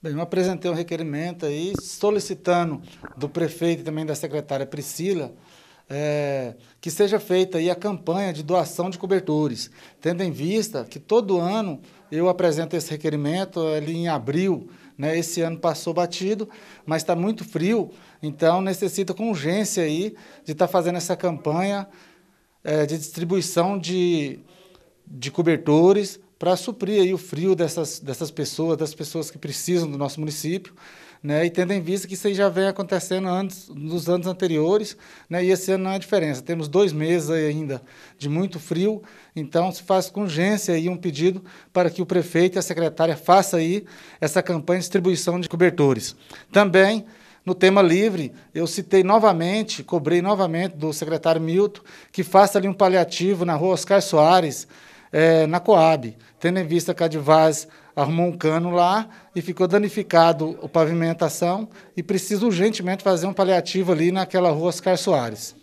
Bem, eu apresentei um requerimento aí, solicitando do prefeito e também da secretária Priscila é, que seja feita aí a campanha de doação de cobertores, tendo em vista que todo ano eu apresento esse requerimento ali em abril, né? Esse ano passou batido, mas está muito frio, então necessita com urgência aí de estar tá fazendo essa campanha é, de distribuição de, de cobertores para suprir aí o frio dessas, dessas pessoas, das pessoas que precisam do nosso município, né? E tendo em vista que isso aí já vem acontecendo antes, nos anos anteriores, né? E esse ano não é diferença. Temos dois meses ainda de muito frio, então se faz com urgência aí um pedido para que o prefeito e a secretária façam aí essa campanha de distribuição de cobertores. Também no tema livre, eu citei novamente, cobrei novamente do secretário Milton, que faça ali um paliativo na rua Oscar Soares, é, na Coab, tendo em vista que a Advaz arrumou um cano lá e ficou danificado a pavimentação e precisa urgentemente fazer um paliativo ali naquela rua Oscar Soares.